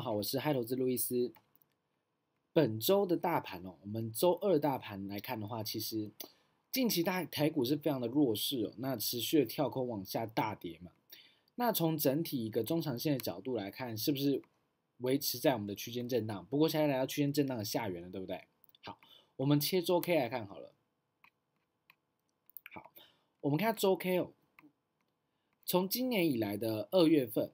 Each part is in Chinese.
好，我是嗨投资路易斯。本周的大盘哦，我们周二大盘来看的话，其实近期大台股是非常的弱势哦，那持续的跳空往下大跌嘛。那从整体一个中长线的角度来看，是不是维持在我们的区间震荡？不过现在来到区间震荡的下缘了，对不对？好，我们切周 K 来看好了。好，我们看下周 K 哦，从今年以来的二月份。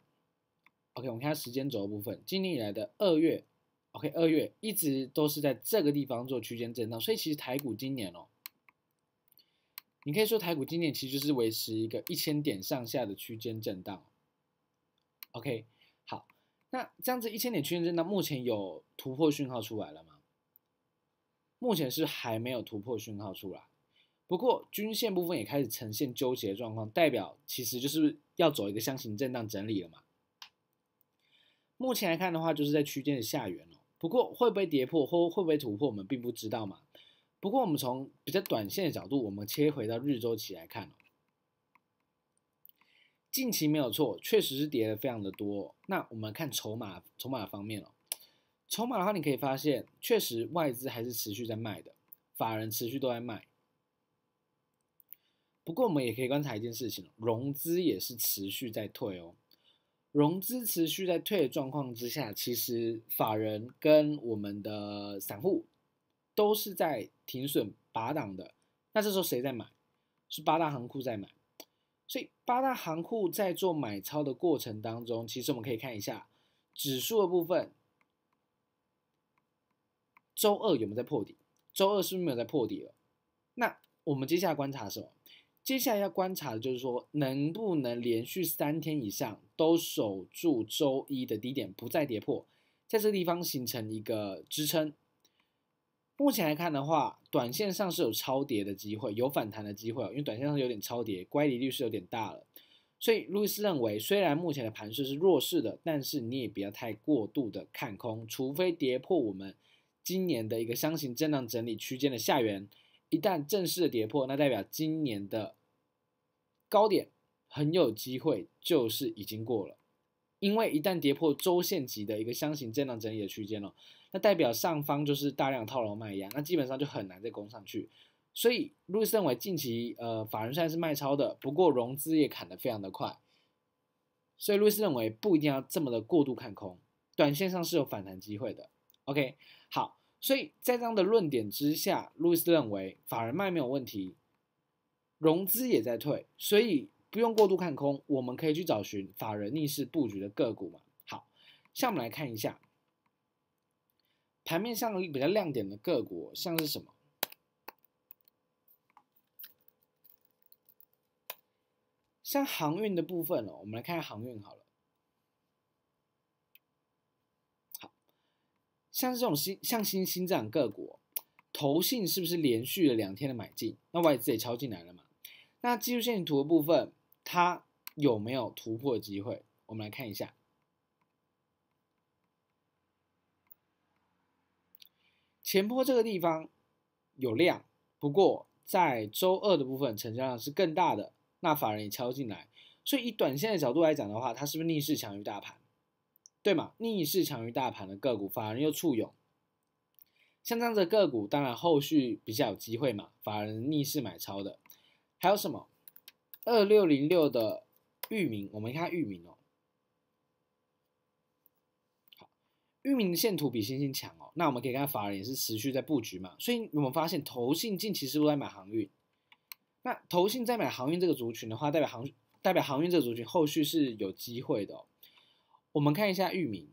OK，我们看下时间轴的部分。今年以来的二月，OK，二月一直都是在这个地方做区间震荡，所以其实台股今年哦，你可以说台股今年其实就是维持一个一千点上下的区间震荡。OK，好，那这样子一千点区间震荡，目前有突破讯号出来了吗？目前是还没有突破讯号出来，不过均线部分也开始呈现纠结状况，代表其实就是要走一个箱型震荡整理了嘛。目前来看的话，就是在区间的下缘哦。不过会不会跌破或会不会突破，我们并不知道嘛。不过我们从比较短线的角度，我们切回到日周期来看哦。近期没有错，确实是跌的非常的多。那我们看筹码筹码方面哦，筹码的话，你可以发现，确实外资还是持续在卖的，法人持续都在卖。不过我们也可以观察一件事情，融资也是持续在退哦。融资持续在退的状况之下，其实法人跟我们的散户都是在停损拔档的。那这时候谁在买？是八大行库在买。所以八大行库在做买超的过程当中，其实我们可以看一下指数的部分，周二有没有在破底？周二是不是没有在破底了？那我们接下来观察什么？接下来要观察的就是说，能不能连续三天以上都守住周一的低点，不再跌破，在这个地方形成一个支撑。目前来看的话，短线上是有超跌的机会，有反弹的机会，因为短线上有点超跌，乖离率是有点大了。所以路易斯认为，虽然目前的盘势是弱势的，但是你也不要太过度的看空，除非跌破我们今年的一个箱型震荡整理区间的下缘。一旦正式的跌破，那代表今年的高点很有机会就是已经过了，因为一旦跌破周线级的一个箱型震荡整理的区间了，那代表上方就是大量套牢卖压，那基本上就很难再攻上去。所以路易斯认为近期呃，法人虽然是卖超的，不过融资也砍得非常的快，所以路易斯认为不一定要这么的过度看空，短线上是有反弹机会的。OK，好。所以在这样的论点之下，路易斯认为法人卖没有问题，融资也在退，所以不用过度看空。我们可以去找寻法人逆势布局的个股嘛？好，下面来看一下盘面上比较亮点的个股像是什么？像航运的部分哦，我们来看航运好了。像这种新像新新这样个股，头信是不是连续了两天的买进？那外资也敲进来了嘛？那技术线图的部分，它有没有突破机会？我们来看一下，前坡这个地方有量，不过在周二的部分成交量是更大的，那法人也敲进来，所以以短线的角度来讲的话，它是不是逆势强于大盘？对嘛，逆势强于大盘的个股，法人又簇拥，像这样子个股，当然后续比较有机会嘛。法人逆势买超的，还有什么？二六零六的域名，我们看域名哦。好，域名的线图比星星强哦。那我们可以看法人也是持续在布局嘛。所以我们发现投信近期是不是在买航运？那投信在买航运这个族群的话，代表航代表航运这个族群后续是有机会的哦。我们看一下域名，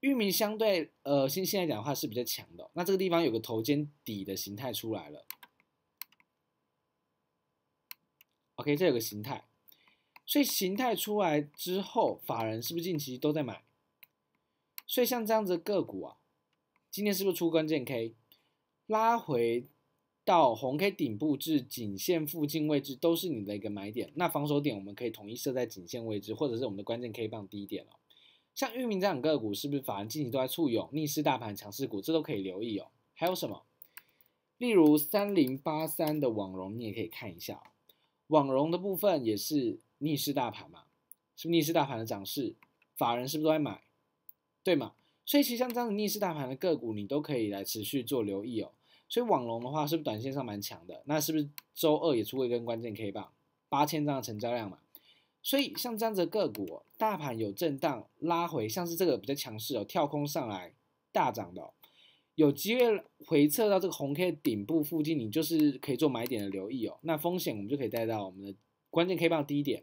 域名相对呃，近期来讲的话是比较强的。那这个地方有个头肩底的形态出来了，OK，这有个形态，所以形态出来之后，法人是不是近期都在买？所以像这样子个股啊，今天是不是出关键 K，拉回到红 K 顶部至颈线附近位置都是你的一个买点。那防守点我们可以统一设在颈线位置，或者是我们的关键 K 棒低点哦。像玉明这样个股，是不是法人近期都在簇拥逆势大盘强势股？这都可以留意哦。还有什么？例如三零八三的网融，你也可以看一下哦。网融的部分也是逆势大盘嘛，是不逆势大盘的涨势？法人是不是都在买？对嘛？所以其实像这样的逆势大盘的个股，你都可以来持续做留意哦。所以网龙的话，是不是短线上蛮强的？那是不是周二也出过一根关键 K 棒？八千张的成交量嘛。所以像这样子个股，大盘有震荡拉回，像是这个比较强势哦，跳空上来大涨的，有机会回撤到这个红 K 的顶部附近，你就是可以做买点的留意哦。那风险我们就可以带到我们的关键 K 棒低点，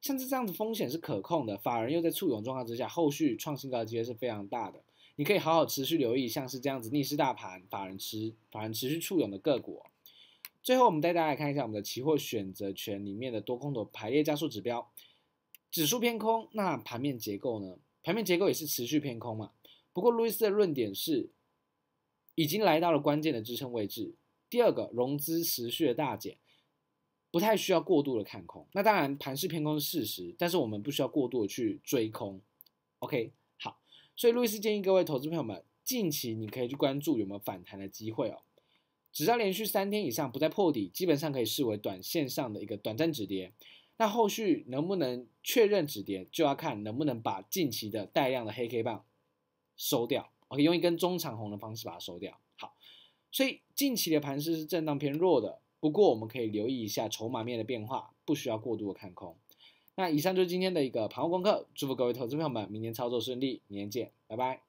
像是这样子风险是可控的。法人又在簇涌状况之下，后续创新高的机会是非常大的，你可以好好持续留意，像是这样子逆势大盘法人持法人持续簇涌的个股。最后，我们带大家看一下我们的期货选择权里面的多空头排列加速指标，指数偏空，那盘面结构呢？盘面结构也是持续偏空嘛。不过路易斯的论点是，已经来到了关键的支撑位置。第二个，融资持续的大减，不太需要过度的看空。那当然，盘势偏空是事实，但是我们不需要过度的去追空。OK，好，所以路易斯建议各位投资朋友们，近期你可以去关注有没有反弹的机会哦。只要连续三天以上不再破底，基本上可以视为短线上的一个短暂止跌。那后续能不能确认止跌，就要看能不能把近期的带量的黑 K 棒收掉。我可以用一根中长红的方式把它收掉。好，所以近期的盘势是震荡偏弱的。不过我们可以留意一下筹码面的变化，不需要过度的看空。那以上就是今天的一个盘后功课，祝福各位投资朋友们明天操作顺利，明年见，拜拜。